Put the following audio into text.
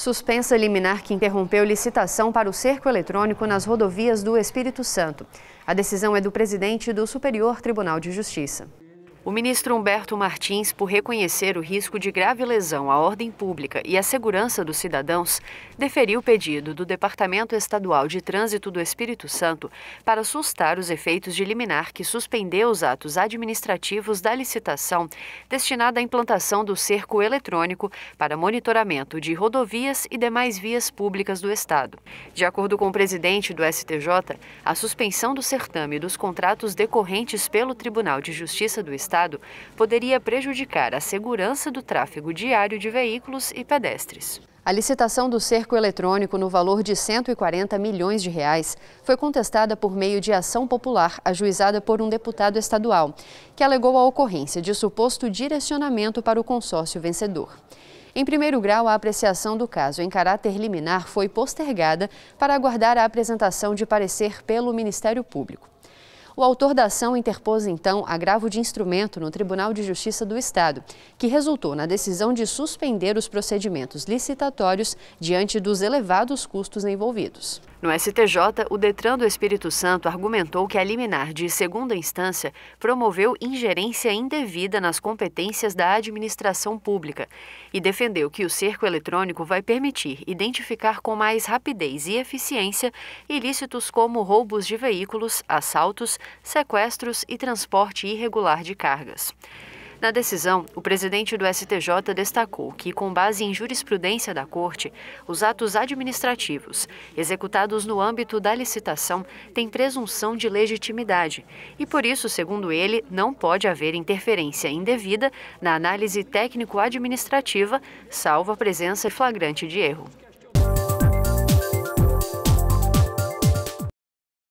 Suspensa liminar que interrompeu licitação para o cerco eletrônico nas rodovias do Espírito Santo. A decisão é do presidente do Superior Tribunal de Justiça. O ministro Humberto Martins, por reconhecer o risco de grave lesão à ordem pública e à segurança dos cidadãos, deferiu o pedido do Departamento Estadual de Trânsito do Espírito Santo para sustar os efeitos de liminar que suspendeu os atos administrativos da licitação destinada à implantação do cerco eletrônico para monitoramento de rodovias e demais vias públicas do Estado. De acordo com o presidente do STJ, a suspensão do certame dos contratos decorrentes pelo Tribunal de Justiça do Estado Estado poderia prejudicar a segurança do tráfego diário de veículos e pedestres. A licitação do cerco eletrônico no valor de 140 milhões de reais foi contestada por meio de ação popular ajuizada por um deputado estadual, que alegou a ocorrência de suposto direcionamento para o consórcio vencedor. Em primeiro grau, a apreciação do caso em caráter liminar foi postergada para aguardar a apresentação de parecer pelo Ministério Público. O autor da ação interpôs então agravo de instrumento no Tribunal de Justiça do Estado, que resultou na decisão de suspender os procedimentos licitatórios diante dos elevados custos envolvidos. No STJ, o Detran do Espírito Santo argumentou que a liminar de segunda instância promoveu ingerência indevida nas competências da administração pública e defendeu que o cerco eletrônico vai permitir identificar com mais rapidez e eficiência ilícitos como roubos de veículos, assaltos, sequestros e transporte irregular de cargas. Na decisão, o presidente do STJ destacou que, com base em jurisprudência da Corte, os atos administrativos executados no âmbito da licitação têm presunção de legitimidade e, por isso, segundo ele, não pode haver interferência indevida na análise técnico-administrativa, salvo a presença flagrante de erro.